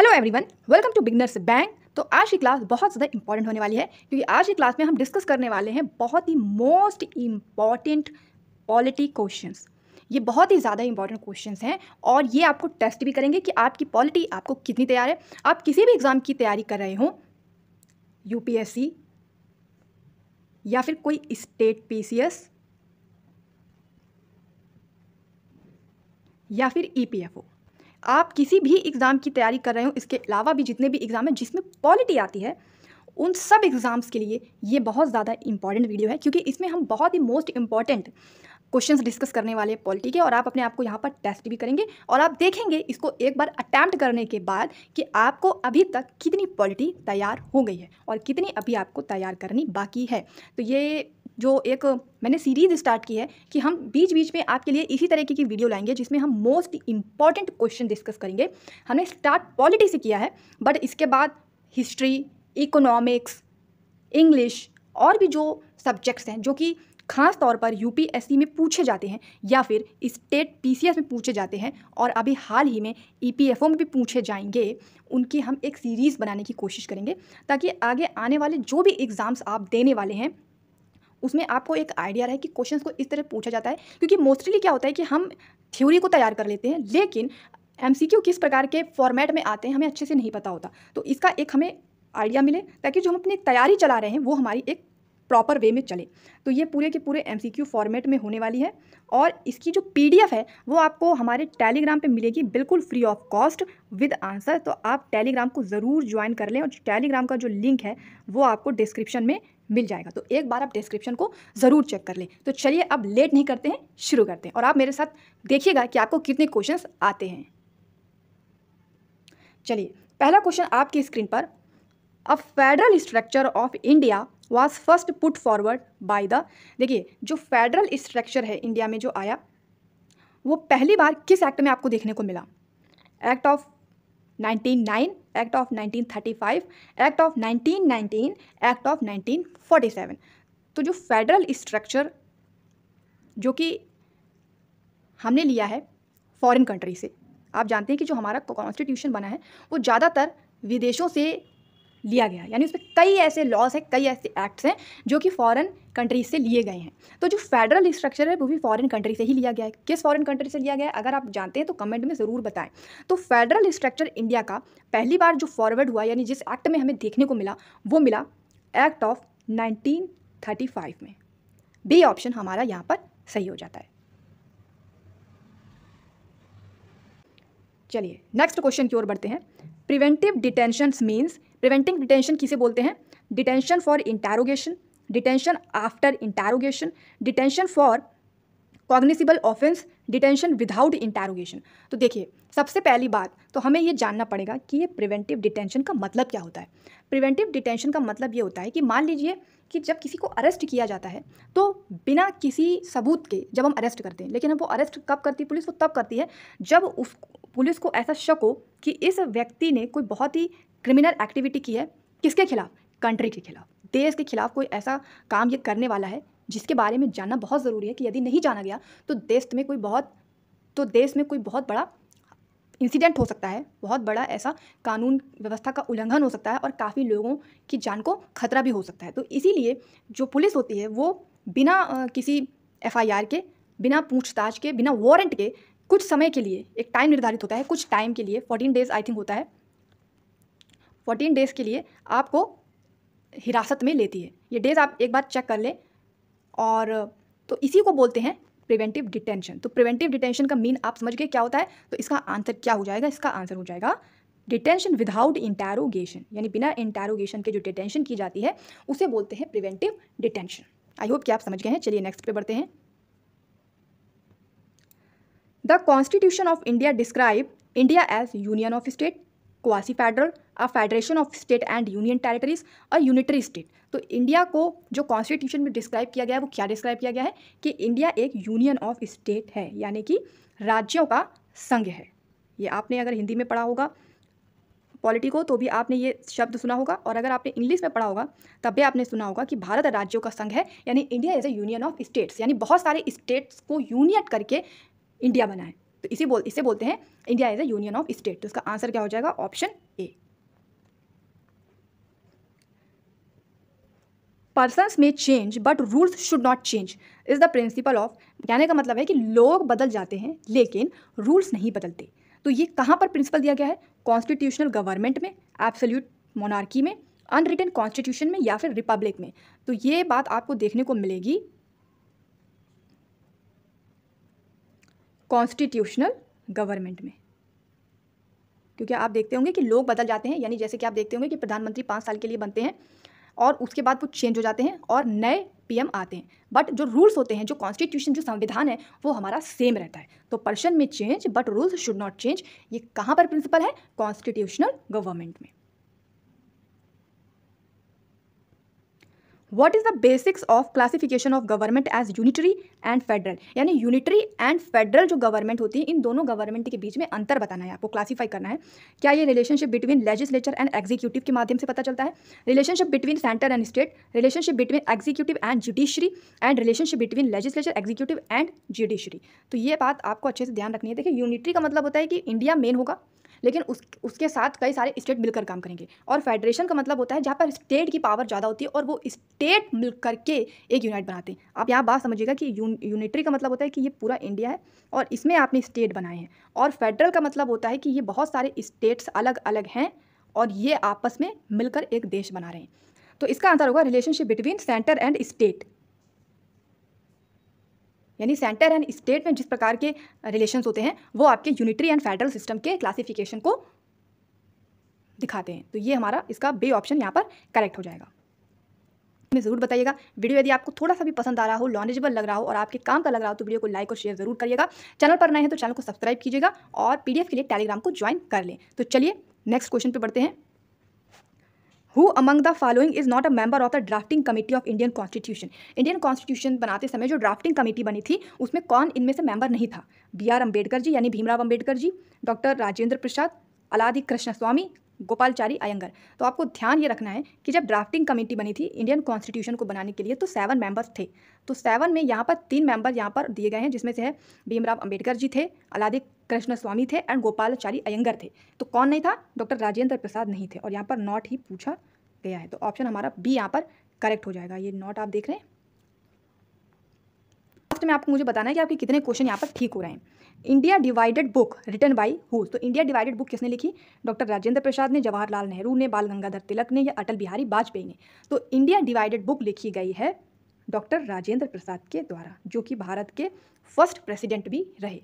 Hello everyone welcome to Beginners Bank तो आज की क्लास बहुत ज़्यादा इंपॉर्टेंट होने वाली है क्योंकि आज की क्लास में हम डिस्कस करने वाले हैं बहुत ही मोस्ट इम्पॉर्टेंट पॉलिटी क्वेश्चंस ये बहुत ही ज़्यादा इंपॉर्टेंट क्वेश्चन हैं और ये आपको टेस्ट भी करेंगे कि आपकी पॉलिटी आपको कितनी तैयार है आप किसी भी एग्ज़ाम की तैयारी कर रहे हों यूपीएससी या फिर कोई स्टेट पी या फिर ई e आप किसी भी एग्ज़ाम की तैयारी कर रहे हो इसके अलावा भी जितने भी एग्ज़ाम हैं जिसमें पॉलिटी आती है उन सब एग्ज़ाम्स के लिए ये बहुत ज़्यादा इंपॉर्टेंट वीडियो है क्योंकि इसमें हम बहुत ही मोस्ट इंपॉर्टेंट क्वेश्चंस डिस्कस करने वाले हैं पॉलिटी के और आप अपने आप को यहाँ पर टेस्ट भी करेंगे और आप देखेंगे इसको एक बार अटैम्प्ट करने के बाद कि आपको अभी तक कितनी पॉलिटी तैयार हो गई है और कितनी अभी आपको तैयार करनी बाकी है तो ये जो एक मैंने सीरीज़ स्टार्ट की है कि हम बीच बीच में आपके लिए इसी तरीके की वीडियो लाएंगे जिसमें हम मोस्ट इंपॉर्टेंट क्वेश्चन डिस्कस करेंगे हमने स्टार्ट पॉलिटी से किया है बट इसके बाद हिस्ट्री इकोनॉमिक्स इंग्लिश और भी जो सब्जेक्ट्स हैं जो कि खास तौर पर यूपीएससी में पूछे जाते हैं या फिर स्टेट पीसीएस में पूछे जाते हैं और अभी हाल ही में ईपीएफओ e में भी पूछे जाएंगे उनकी हम एक सीरीज़ बनाने की कोशिश करेंगे ताकि आगे आने वाले जो भी एग्ज़ाम्स आप देने वाले हैं उसमें आपको एक आइडिया रहे कि क्वेश्चन को इस तरह पूछा जाता है क्योंकि मोस्टली क्या होता है कि हम थ्योरी को तैयार कर लेते हैं लेकिन एम किस प्रकार के फॉर्मेट में आते हैं हमें अच्छे से नहीं पता होता तो इसका एक हमें आइडिया मिले ताकि जो हम अपनी तैयारी चला रहे हैं वो हमारी एक प्रॉपर वे में चले तो ये पूरे के पूरे एम फॉर्मेट में होने वाली है और इसकी जो पी है वो आपको हमारे टेलीग्राम पर मिलेगी बिल्कुल free of cost with answer तो आप टेलीग्राम को ज़रूर ज्वाइन कर लें और टेलीग्राम का जो लिंक है वो आपको डिस्क्रिप्शन में मिल जाएगा तो एक बार आप डिस्क्रिप्शन को ज़रूर चेक कर लें तो चलिए अब लेट नहीं करते हैं शुरू करते हैं और आप मेरे साथ देखिएगा कि आपको कितने क्वेश्चंस आते हैं चलिए पहला क्वेश्चन आपकी स्क्रीन पर a federal structure of India was first put forward by the देखिए जो फेडरल स्ट्रक्चर है इंडिया में जो आया वो पहली बार किस एक्ट में आपको देखने को मिला act of 1909, act of 1935, act of 1919, act of 1947. तो जो फेडरल स्ट्रक्चर जो कि हमने लिया है फॉरेन कंट्री से आप जानते हैं कि जो हमारा कॉन्स्टिट्यूशन बना है वो ज़्यादातर विदेशों से लिया गया यानी उसमें कई ऐसे लॉज हैं कई ऐसे एक्ट्स हैं जो कि फॉरेन कंट्रीज से लिए गए हैं तो जो फेडरल स्ट्रक्चर है वो भी फॉरेन कंट्री से ही लिया गया है किस फॉरेन कंट्री से लिया गया है अगर आप जानते हैं तो कमेंट में ज़रूर बताएं तो फेडरल स्ट्रक्चर इंडिया का पहली बार जो फॉरवर्ड हुआ यानी जिस एक्ट में हमें देखने को मिला वो मिला एक्ट ऑफ नाइनटीन में बी ऑप्शन हमारा यहाँ पर सही हो जाता है चलिए नेक्स्ट क्वेश्चन की ओर बढ़ते हैं preventive detention means preventive detention किसे बोलते हैं detention for interrogation detention after interrogation detention for cognizable offence detention without interrogation तो देखिए सबसे पहली बात तो हमें ये जानना पड़ेगा कि ये प्रिवेंटिव डिटेंशन का मतलब क्या होता है प्रिवेंटिव डिटेंशन का मतलब ये होता है कि मान लीजिए कि जब किसी को अरेस्ट किया जाता है तो बिना किसी सबूत के जब हम अरेस्ट करते हैं लेकिन हम वो अरेस्ट कब करती है पुलिस वो तब करती है जब उस पुलिस को ऐसा शक हो कि इस व्यक्ति ने कोई बहुत ही क्रिमिनल एक्टिविटी की है किसके खिलाफ कंट्री के खिलाफ देश के खिलाफ कोई ऐसा काम ये करने वाला है जिसके बारे में जानना बहुत ज़रूरी है कि यदि नहीं जाना गया तो देश में कोई बहुत तो देश में कोई बहुत बड़ा इंसिडेंट हो सकता है बहुत बड़ा ऐसा कानून व्यवस्था का उल्लंघन हो सकता है और काफ़ी लोगों की जान को खतरा भी हो सकता है तो इसीलिए जो पुलिस होती है वो बिना किसी एफआईआर के बिना पूछताछ के बिना वारंट के कुछ समय के लिए एक टाइम निर्धारित होता है कुछ टाइम के लिए फोर्टीन डेज़ आई थिंक होता है फोर्टीन डेज़ के लिए आपको हिरासत में लेती है ये डेज़ आप एक बार चेक कर लें और तो इसी को बोलते हैं प्रिवेंटिव डिटेंशन तो प्रिवेंटिव डिटेंशन का मीन आप समझ गए क्या होता है तो इसका आंसर क्या हो जाएगा इसका आंसर हो जाएगा डिटेंशन विदाउट इंटेरोगेशन यानी बिना इंटेरोगेशन के जो डिटेंशन की जाती है उसे बोलते हैं प्रिवेंटिव डिटेंशन आई होप कि आप समझ गए हैं चलिए नेक्स्ट पे बढ़ते हैं the constitution of India describe India as union of state quasi federal a federation of state and union territories a unitary state तो इंडिया को जो कॉन्स्टिट्यूशन में डिस्क्राइब किया गया है वो क्या डिस्क्राइब किया गया है कि इंडिया एक यूनियन ऑफ स्टेट है यानी कि राज्यों का संघ है ये आपने अगर हिंदी में पढ़ा होगा पॉलिटी को तो भी आपने ये शब्द सुना होगा और अगर आपने इंग्लिश में पढ़ा होगा तब भी आपने सुना होगा कि भारत राज्यों का संघ है यानी India is a union of states यानी बहुत सारे स्टेट्स को यूनियट करके इंडिया बना है तो इसी बोल इसे बोलते हैं India is a union of state तो इसका आंसर क्या हो जाएगा ऑप्शन ए पर्सनस में change but rules should not change is the principle of कहने का मतलब है कि लोग बदल जाते हैं लेकिन रूल्स नहीं बदलते तो ये कहाँ पर प्रिंसिपल दिया गया है कॉन्स्टिट्यूशनल गवर्नमेंट में एब्सोल्यूट मोनार्की में अनरिटन कॉन्स्टिट्यूशन में या फिर रिपब्लिक में तो ये बात आपको देखने को मिलेगी कॉन्स्टिट्यूशनल गवर्नमेंट में क्योंकि आप देखते होंगे कि लोग बदल जाते हैं यानी जैसे कि आप देखते होंगे कि प्रधानमंत्री पाँच साल के लिए बनते हैं और उसके बाद वो चेंज हो जाते हैं और नए पीएम आते हैं बट जो रूल्स होते हैं जो कॉन्स्टिट्यूशन जो संविधान है वो हमारा सेम रहता है तो पर्सन में change but rules should not change ये कहाँ पर प्रिंसिपल है कॉन्स्टिट्यूशनल गवर्नमेंट में what is the basics of classification of government as unitary and federal यानी यूनिटरी एंड फेडरल जो गवर्नमेंट होती है इन दोनों गवर्नमेंट के बीच में अंतर बताना है आपको क्लासीफाई करना है क्या ये relationship between legislature and executive के माध्यम से पता चलता है relationship between centre and state relationship between executive and judiciary and relationship between legislature executive and judiciary तो ये बात आपको अच्छे से ध्यान रखनी है देखिए यूनिटरी का मतलब होता है कि इंडिया मेन होगा लेकिन उस उसके साथ कई सारे स्टेट मिलकर काम करेंगे और फेडरेशन का मतलब होता है जहाँ पर स्टेट की पावर ज़्यादा होती है और वो स्टेट मिल करके एक यूनिट बनाते हैं आप यहाँ बात समझिएगा कि यू, यूनिटरी का मतलब होता है कि ये पूरा इंडिया है और इसमें आपने स्टेट बनाए हैं और फेडरल का मतलब होता है कि ये बहुत सारे स्टेट्स अलग अलग हैं और ये आपस में मिलकर एक देश बना रहे हैं तो इसका आंसर होगा relationship between centre and state यानी सेंटर एंड स्टेट में जिस प्रकार के रिलेशंस होते हैं वो आपके यूनिटरी एंड फेडरल सिस्टम के क्लासिफिकेशन को दिखाते हैं तो ये हमारा इसका बे ऑप्शन यहाँ पर करेक्ट हो जाएगा मैं ज़रूर बताइएगा वीडियो यदि आपको थोड़ा सा भी पसंद आ रहा हो नॉलेजेबल लग रहा हो और आपके काम का लग रहा हो तो वीडियो को लाइक और शेयर जरूर करिएगा चैनल पर नए हैं तो चैनल को सब्सक्राइब कीजिएगा और पीडीएफ के लिए टेलीग्राम को ज्वाइन कर लें तो चलिए नेक्स्ट क्वेश्चन पे बढ़ते हैं who among the following is not a member of the drafting committee of Indian constitution Indian constitution बनाते समय जो ड्राफ्टिंग कमेटी बनी थी उसमें कौन इनमें से मेंबर नहीं था बी आर अम्बेडकर जी यानी भीमराव अम्बेडकर जी डॉक्टर राजेंद्र प्रसाद अलादी कृष्ण स्वामी गोपालचारी अयंगर तो आपको ध्यान ये रखना है कि जब ड्राफ्टिंग कमेटी बनी थी इंडियन कॉन्स्टिट्यूशन को बनाने के लिए तो सेवन मेंबर्स थे तो सेवन में यहाँ पर तीन मेंबर यहाँ पर दिए गए हैं जिसमें से है भीमराव अंबेडकर जी थे अलादे कृष्ण स्वामी थे एंड गोपालचारी अयंगर थे तो कौन नहीं था डॉक्टर राजेंद्र प्रसाद नहीं थे और यहाँ पर नॉट ही पूछा गया है तो ऑप्शन हमारा बी यहाँ पर करेक्ट हो जाएगा ये नॉट आप देख रहे हैं लास्ट में आपको मुझे बताना है कि आपके कितने क्वेश्चन यहाँ पर ठीक हो रहे हैं India divided book written by who तो इंडिया डिवाइडेड बुक किसने लिखी डॉक्टर राजेंद्र प्रसाद ने जवाहरलाल नेहरू ने बाल गंगाधर तिलक ने या अटल बिहारी वाजपेयी ने तो इंडिया डिवाइडेड बुक लिखी गई है डॉक्टर राजेंद्र प्रसाद के द्वारा जो कि भारत के फर्स्ट प्रेसिडेंट भी रहे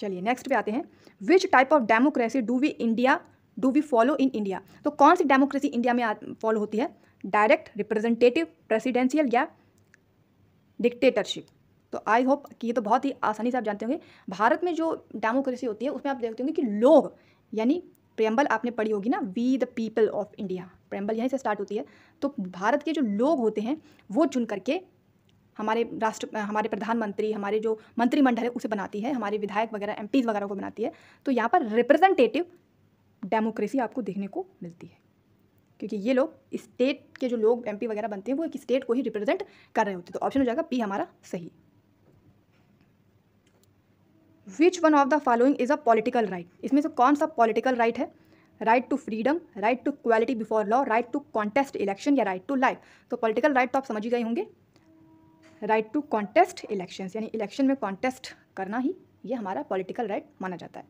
चलिए नेक्स्ट पे आते हैं which type of democracy do we India do we follow in India तो कौन सी डेमोक्रेसी इंडिया में फॉलो होती है डायरेक्ट रिप्रेजेंटेटिव प्रेसिडेंशियल या डिक्टेटरशिप तो आई होप कि ये तो बहुत ही आसानी से आप जानते होंगे भारत में जो डेमोक्रेसी होती है उसमें आप देखते होंगे कि लोग यानी प्रेम्बल आपने पढ़ी होगी ना we the people of India preamble यहीं से स्टार्ट होती है तो भारत के जो लोग होते हैं वो चुन करके हमारे राष्ट्र हमारे प्रधानमंत्री हमारे जो मंत्रिमंडल है उसे बनाती है हमारे विधायक वगैरह एम वगैरह को बनाती है तो यहाँ पर रिप्रेजेंटेटिव डेमोक्रेसी आपको देखने को मिलती है क्योंकि ये लोग स्टेट के जो लोग एमपी वगैरह बनते हैं वो एक स्टेट को ही रिप्रेजेंट कर रहे होते हैं तो ऑप्शन हो जाएगा पी हमारा सही which one of the following is a political right इसमें से कौन सा पॉलिटिकल राइट right है right to freedom right to quality before law right to contest election या राइट टू लाइफ तो पॉलिटिकल राइट तो आप समझ ही गए होंगे राइट टू कॉन्टेस्ट इलेक्शन यानी इलेक्शन में कॉन्टेस्ट करना ही ये हमारा पॉलिटिकल राइट right माना जाता है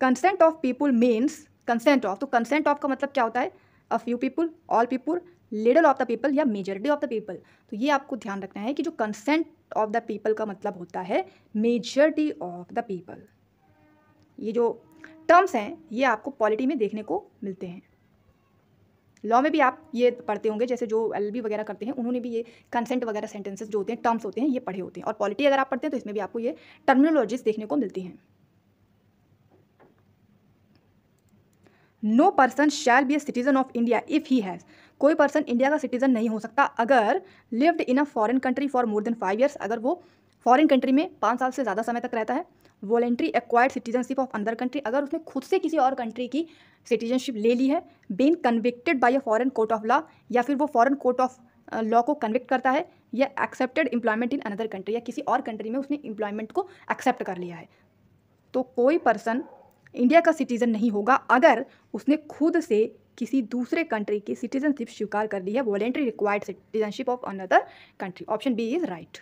consent of people means consent of तो कंसेंट ऑफ का मतलब क्या होता है a few people all people little of the people या मेजोरिटी ऑफ द पीपल तो ये आपको ध्यान रखना है कि जो कंसेंट ऑफ द पीपल का मतलब होता है मेजरिटी ऑफ द पीपल ये जो टर्म्स हैं ये आपको पॉलिटी में देखने को मिलते हैं लॉ में भी आप ये पढ़ते होंगे जैसे जो एल वगैरह करते हैं उन्होंने भी ये कंसेंट वगैरह सेंटेंसेस जो होते हैं टर्म्स होते हैं ये पढ़े होते हैं और पॉलिटी अगर आप पढ़ते हैं तो इसमें भी आपको ये टर्मिनोलॉजीज देखने को मिलती हैं no person shall be a citizen of India if he has कोई पर्सन इंडिया का सिटीजन नहीं हो सकता अगर lived in a foreign country for more than five years अगर वो फॉरेन कंट्री में पाँच साल से ज़्यादा समय तक रहता है voluntary acquired citizenship of another country अगर उसने खुद से किसी और कंट्री की सिटीजनशिप ले ली है been convicted by a foreign court of law या फिर वो फॉरन कोर्ट ऑफ लॉ को कन्विक्ट करता है या accepted employment in another country या किसी और कंट्री में उसने एम्प्लॉयमेंट को एक्सेप्ट कर लिया है तो कोई पर्सन इंडिया का सिटीज़न नहीं होगा अगर उसने खुद से किसी दूसरे कंट्री की सिटीजनशिप स्वीकार कर ली है voluntary required citizenship of another country option B is right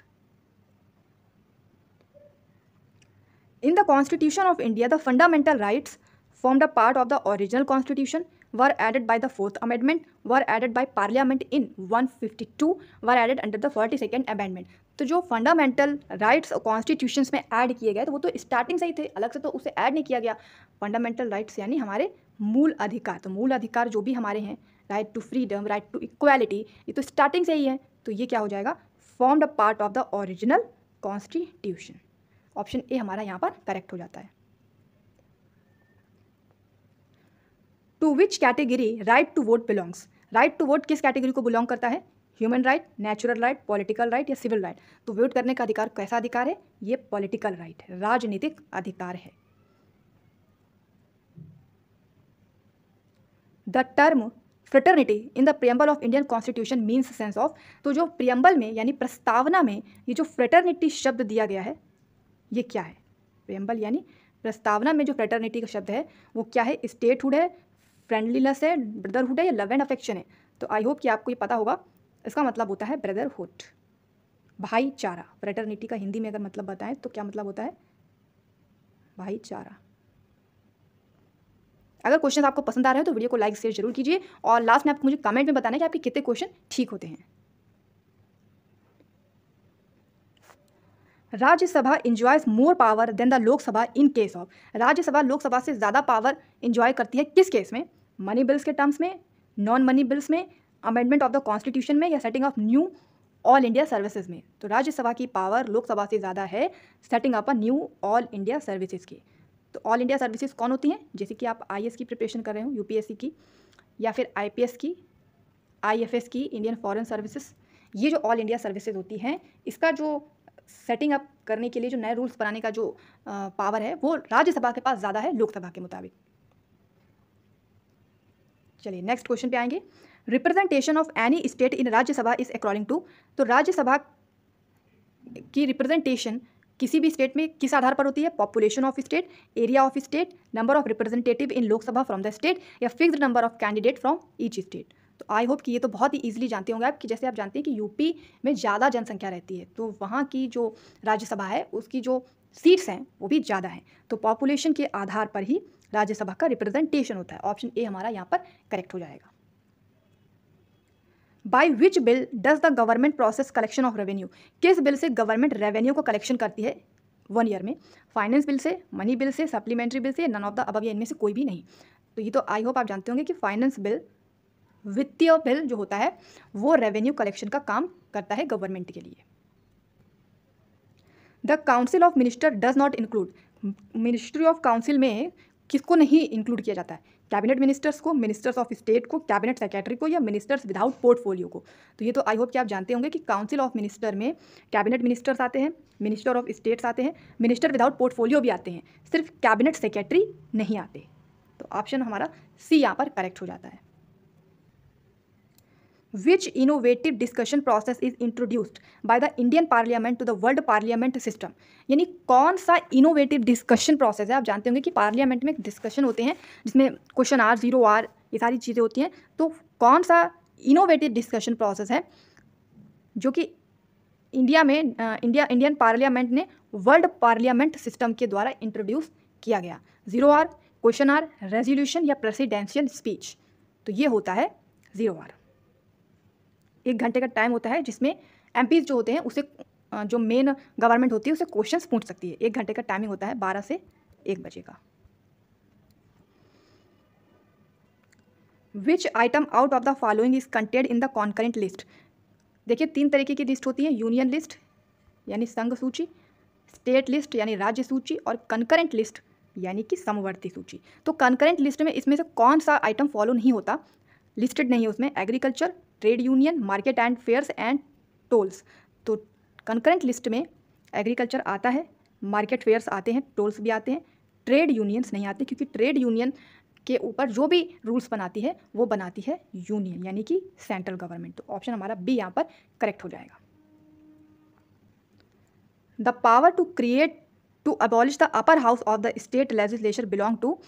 in the constitution of India the fundamental rights form the part of the original constitution were added by the fourth amendment were added by parliament in 152 fifty two were added under the forty second amendment तो जो fundamental rights और constitution में add किए गए तो वो तो starting से ही थे अलग से तो उसे ऐड नहीं किया गया फंडामेंटल राइट्स यानी हमारे मूल अधिकार तो मूल अधिकार जो भी हमारे हैं right to freedom right to equality ये तो स्टार्टिंग से ही है तो ये क्या हो जाएगा formed a part of the original constitution option A हमारा यहाँ पर करेक्ट हो जाता है to which category right to vote belongs right to vote किस कैटेगरी को बिलोंग करता है human right natural right political right या सिविल राइट तो वोट करने का अधिकार कैसा अधिकार है ये पॉलिटिकल राइट है राजनीतिक अधिकार है the term fraternity in the preamble of Indian constitution means sense of तो जो प्रियम्बल में यानी प्रस्तावना में ये जो फ्रेटर्निटी शब्द दिया गया है ये क्या है प्रियम्बल यानी प्रस्तावना में जो फ्रेटर्निटी का शब्द है वो क्या है स्टेटहुड है फ्रेंडलीनेस है ब्रदरहुड है या लव एंड अफेक्शन है तो आई होप कि आपको ये पता होगा इसका मतलब होता है ब्रदरहुड भाईचारा फ्रेटर्निटी का हिंदी में अगर मतलब बताएं तो क्या मतलब होता है भाईचारा अगर क्वेश्चन आपको पसंद आ रहे हैं तो वीडियो को लाइक शेयर जरूर कीजिए और लास्ट में आप मुझे कमेंट में बताना कि आपके कितने क्वेश्चन ठीक होते हैं Rajya Sabha enjoys more power than the Lok Sabha in case of Rajya Sabha Lok Sabha से ज़्यादा पावर इंजॉय करती है किस केस में मनी बिल्स के टर्म्स में नॉन मनी बिल्स में अमेंडमेंट ऑफ द कॉन्स्टिट्यूशन में या setting of new all India services में तो राज्यसभा की पावर लोकसभा से ज़्यादा है setting up a new all India services की तो ऑल इंडिया सर्विसेज कौन होती हैं जैसे कि आप आई की प्रिपरेशन कर रहे हो यू की या फिर आई की आई की इंडियन फॉरन सर्विसेज ये जो ऑल इंडिया सर्विसेज होती हैं इसका जो सेटिंग अप करने के लिए जो नए रूल्स बनाने का जो आ, पावर है वो राज्यसभा के पास ज़्यादा है लोकसभा के मुताबिक चलिए नेक्स्ट क्वेश्चन पे आएंगे representation of any state in Rajya Sabha is according to तो राज्यसभा की रिप्रेजेंटेशन किसी भी स्टेट में किस आधार पर होती है population of state area of state number of representative in Lok Sabha from the state या fixed number of candidate from each state तो आई होप कि ये तो बहुत ही ईजिली जानते होंगे आप कि जैसे आप जानते हैं कि यूपी में ज़्यादा जनसंख्या रहती है तो वहाँ की जो राज्यसभा है उसकी जो सीट्स हैं वो भी ज़्यादा हैं तो पॉपुलेशन के आधार पर ही राज्यसभा का रिप्रेजेंटेशन होता है ऑप्शन ए हमारा यहाँ पर करेक्ट हो जाएगा by which bill does the government process collection of revenue किस बिल से गवर्नमेंट रेवेन्यू को कलेक्शन करती है वन ईयर में फाइनेंस बिल से मनी बिल से सप्लीमेंट्री बिल से नन ऑफ द अब ये इनमें से कोई भी नहीं तो ये तो आई होप आप जानते होंगे कि फाइनेंस बिल वित्तीय बिल जो होता है वो रेवेन्यू कलेक्शन का काम करता है गवर्नमेंट के लिए the council of minister does not include ministry of council में किसको नहीं इंक्लूड किया जाता है कैबिनेट मिनिस्टर्स को मिनिस्टर्स ऑफ स्टेट को कैबिनेट सेक्रेटरी को या मिनिस्टर्स विदाउट पोर्टफोलियो को तो ये तो आई होप कि आप जानते होंगे कि काउंसिल ऑफ मिनिस्टर में कैबिनेट मिनिस्टर्स आते हैं मिनिस्टर ऑफ स्टेट्स आते हैं मिनिस्टर विदाउट पोर्टफोलियो भी आते हैं सिर्फ कैबिनेट सेक्रेटरी नहीं आते तो ऑप्शन हमारा सी यहाँ पर करेक्ट हो जाता है which innovative discussion process is introduced by the Indian parliament to the world parliament system यानी कौन सा इनोवेटिव डिस्कशन प्रोसेस है आप जानते होंगे कि पार्लियामेंट में डिस्कशन होते हैं जिसमें क्वेश्चन आर जीरो आर ये सारी चीज़ें होती हैं तो कौन सा इनोवेटिव डिस्कशन प्रोसेस है जो कि इंडिया में इंडिया इंडियन पार्लियामेंट ने वर्ल्ड पार्लियामेंट सिस्टम के द्वारा इंट्रोड्यूस किया गया zero hour question hour resolution या प्रेसिडेंशियल स्पीच तो ये होता है जीरो आर एक घंटे का टाइम होता है जिसमें एम जो होते हैं उसे जो मेन गवर्नमेंट होती है उसे क्वेश्चन पूछ सकती है एक घंटे का टाइमिंग होता है बारह से एक बजे का which item out of the following is contained in the concurrent list देखिए तीन तरीके की लिस्ट होती है यूनियन लिस्ट यानी संघ सूची स्टेट लिस्ट यानी राज्य सूची और कंकरेंट लिस्ट यानी कि समवर्ती सूची तो कंकरेंट लिस्ट में इसमें से कौन सा आइटम फॉलो नहीं होता लिस्टेड नहीं है उसमें agriculture trade union market and fairs and tolls तो कंकरेंट लिस्ट में एग्रीकल्चर आता है मार्केट फेयर्स आते हैं टोल्स भी आते हैं ट्रेड यूनियंस नहीं आते क्योंकि ट्रेड यूनियन के ऊपर जो भी रूल्स बनाती है वो बनाती है यूनियन यानी कि सेंट्रल गवर्नमेंट तो ऑप्शन हमारा बी यहाँ पर करेक्ट हो जाएगा the power to create to abolish the upper house of the state legislature belong to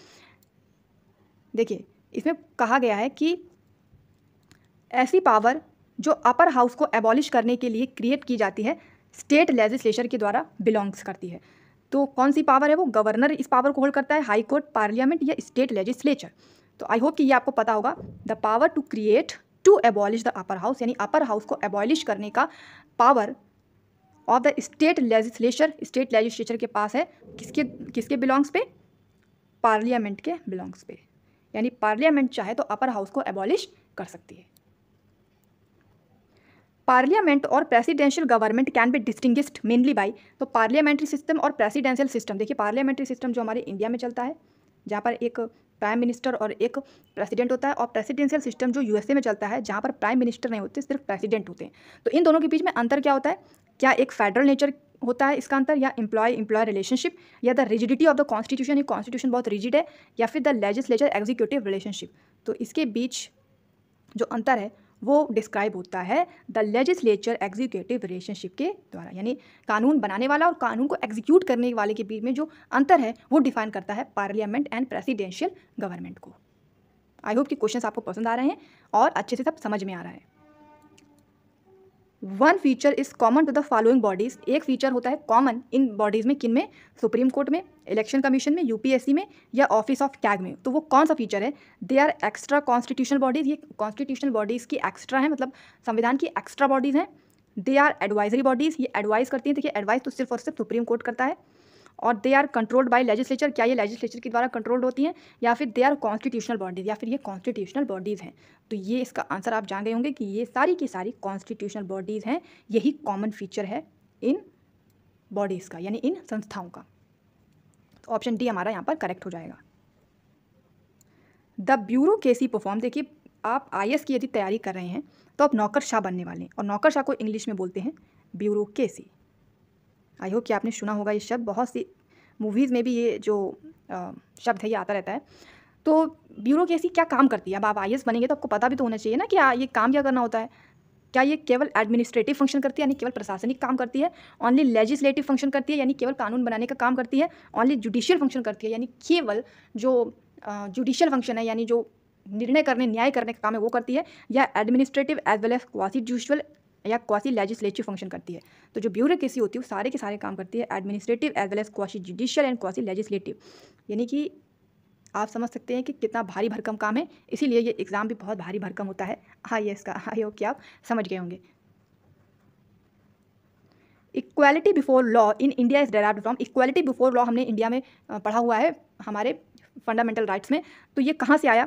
देखिए इसमें कहा गया है कि ऐसी पावर जो अपर हाउस को एबॉलिश करने के लिए क्रिएट की जाती है स्टेट लेजिस्लेचर के द्वारा बिलोंग्स करती है तो कौन सी पावर है वो गवर्नर इस पावर को होल्ड करता है हाई कोर्ट पार्लियामेंट या स्टेट लेजिस्लेचर तो आई होप कि ये आपको पता होगा the power to create to abolish the upper house यानी अपर हाउस को एबॉलिश करने का power of the state legislature state legislature के पास है किसके किसके बिलोंग्स पे पार्लियामेंट के बिलोंग्स पे यानी पार्लियामेंट चाहे तो अपर हाउस को एबॉलिश कर सकती है पार्लियामेंट और presidential government can be distinguished mainly by तो पार्लियामेंट्री सिस्टम और प्रेसिडेंशियल सिस्टम देखिए पार्लियामेंट्री सिस्टम जो हमारे इंडिया में चलता है जहाँ पर एक प्राइम मिनिस्टर और एक प्रेसिडेंट होता है और प्रेसिडेंशियल सिस्टम जो यूएसए में चलता है जहाँ पर प्राइम मिनिस्टर नहीं होते सिर्फ प्रेसिडेंट होते हैं तो इन दोनों के बीच में अंतर क्या होता है क्या एक फेडरल नेचर होता है इसका अंतर या एम्प्लॉय एम्प्लॉय रिलेशनशिप या the rigidity of the constitution ही कॉन्स्टिट्यूशन बहुत रिजिड है या फिर द लेजिस्लेचर एग्जीक्यूटिव रिलेशनशिप तो इसके बीच जो अंतर है वो डिस्क्राइब होता है द लेजिस्लेचर एग्जीक्यूटिव रिलेशनशिप के द्वारा यानी कानून बनाने वाला और कानून को एग्जीक्यूट करने वाले के बीच में जो अंतर है वो डिफाइन करता है पार्लियामेंट एंड प्रेसिडेंशियल गवर्नमेंट को आई होप कि क्वेश्चंस आपको पसंद आ रहे हैं और अच्छे से सब समझ में आ रहा है one feature is common to the following bodies एक फीचर होता है कॉमन इन बॉडीज़ में किन में सुप्रीम कोर्ट में इलेक्शन कमीशन में यूपीएससी में या ऑफिस ऑफ कैग में तो वो कौन सा फीचर है they are extra constitutional bodies ये कॉन्स्टिट्यूशनल बॉडीज़ की एक्स्ट्रा है मतलब संविधान की एक्स्ट्रा बॉडीज़ हैं दे आर एडवाइजरी बॉडीज़ ये एडवाइस करती हैं देखिए एडवाइस तो सिर्फ और सिर्फ सुप्रीम कोर्ट करता है और they are controlled by legislature क्या ये लेजिस्लेचर के द्वारा कंट्रोल्ड होती हैं या फिर दे आर कॉन्स्टिट्यूशनल बॉडीज या फिर ये कॉन्स्टिट्यूशनल बॉडीज़ हैं तो ये इसका आंसर आप जान गए होंगे कि ये सारी की सारी कॉन्स्टिट्यूशनल बॉडीज़ हैं यही कॉमन फीचर है इन बॉडीज़ का यानी इन संस्थाओं का ऑप्शन तो डी हमारा यहाँ पर करेक्ट हो जाएगा द ब्यूरो केसी परफॉर्म देखिए आप आई की यदि तैयारी कर रहे हैं तो आप नौकर शाह बनने वाले हैं और नौकर शाह को इंग्लिश में बोलते हैं ब्यूरो केसी आई होप कि आपने सुना होगा ये शब्द बहुत सी मूवीज़ में भी ये जो आ, शब्द है ये आता रहता है तो ब्यूरोक्रेसी क्या काम करती है अब आप आई बनेंगे तो आपको पता भी तो होना चाहिए ना कि हाँ, ये काम क्या करना होता है क्या ये केवल एडमिनिस्ट्रेटिव फंक्शन करती है यानी केवल प्रशासनिक काम करती है ओनली लेजिस्लेटिव फंक्शन करती है यानी केवल कानून बनाने का काम करती है ओनली जुडिशियल फंक्शन करती है यानी केवल जो जुडिशियल फंक्शन है यानी जो निर्णय करने न्याय करने का काम है वो करती है या administrative as well as quasi judicial या क्वासी लेजिस्लेटिव फंक्शन करती है तो जो ब्यूरोक्रेसी होती है वो सारे के सारे काम करती है administrative as well as quasi judicial and quasi legislative यानी कि आप समझ सकते हैं कि कितना भारी भरकम काम है इसीलिए ये एग्ज़ाम भी बहुत भारी भरकम होता है हाँ ये इसका हाई ओके आप समझ गए होंगे equality before law in India is derive from equality before law हमने इंडिया में पढ़ा हुआ है हमारे फंडामेंटल राइट्स में तो ये कहाँ से आया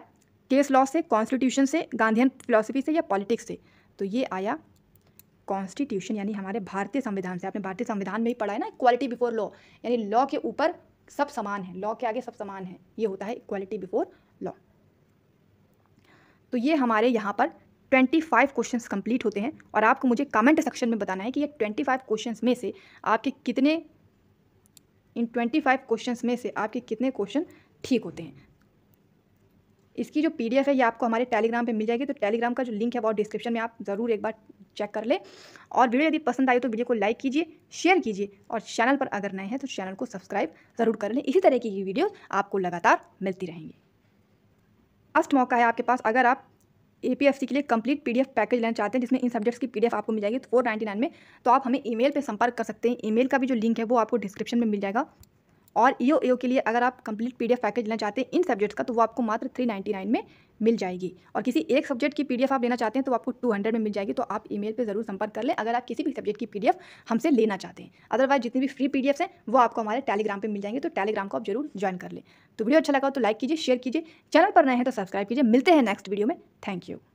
केस लॉ से कॉन्स्टिट्यूशन से गांधी फिलोसफी से या पॉलिटिक्स से तो ये आया कॉन्स्टिट्यूशन यानी हमारे भारतीय संविधान से आपने भारतीय संविधान में ही पढ़ा है ना इक्वालिटी बिफोर लॉ यानी लॉ के ऊपर सब समान है लॉ के आगे सब समान है ये होता है इक्वालिटी बिफोर लॉ तो ये हमारे यहाँ पर 25 क्वेश्चंस कंप्लीट होते हैं और आपको मुझे कमेंट सेक्शन में बताना है कि ये 25 क्वेश्चंस में से आपके कितने इन 25 क्वेश्चंस में से आपके कितने क्वेश्चन ठीक होते हैं इसकी जो पीडीएफ है ये आपको हमारे टेलीग्राम पे मिल जाएगी तो टेलीग्राम का जो लिंक है वो डिस्क्रिप्शन में आप ज़रूर एक बार चेक कर लें और वीडियो यदि पसंद आई तो वीडियो को लाइक कीजिए शेयर कीजिए और चैनल पर अगर नए हैं तो चैनल को सब्सक्राइब ज़रूर कर लें इसी तरह की वीडियो आपको लगातार मिलती रहेंगी फर्स्ट मौका है आपके पास अगर आप ए के लिए कंप्लीट पीडीएफ पैकेज लेना चाहते हैं जिसमें इन सब्जेक्ट्स की पीडीएफ आपको मिल जाएगी फोर नाइन्टी नाइन में तो आप हमें ईमेल पर संपर्क कर सकते हैं ईमेल का भी जो लिंक है वो आपको डिस्क्रिप्शन में मिल जाएगा और ई e ओ e के लिए अगर आप कंप्लीट पीडीएफ पैकेज लेना चाहते हैं इन सब्जेक्ट्स का तो वो आपको मात्र थ्री नाइन्टी नाइन में मिल जाएगी और किसी एक सब्जेक्ट की पीडीएफ आप लेना चाहते हैं तो आपको टू हंड्रेड में मिल जाएगी तो आप ईमेल पे ज़रूर संपर्क कर लें अगर आप किसी भी सब्जेक्ट की पीडीएफ हमसे लेना चाहते हैं अदरवाइज जितनी भी फ्री पी हैं वो आपको हमारे टेलीग्राम पर मिल जाएंगे तो टेलीग्राम को आप जरूर ज्वाइन कर लें तो वीडियो अच्छा लगा तो लाइक कीजिए शेयर कीजिए चैनल पर नए हैं तो सब्सक्राइब कीजिए मिलते हैं नेक्स्ट वीडियो में थैंक यू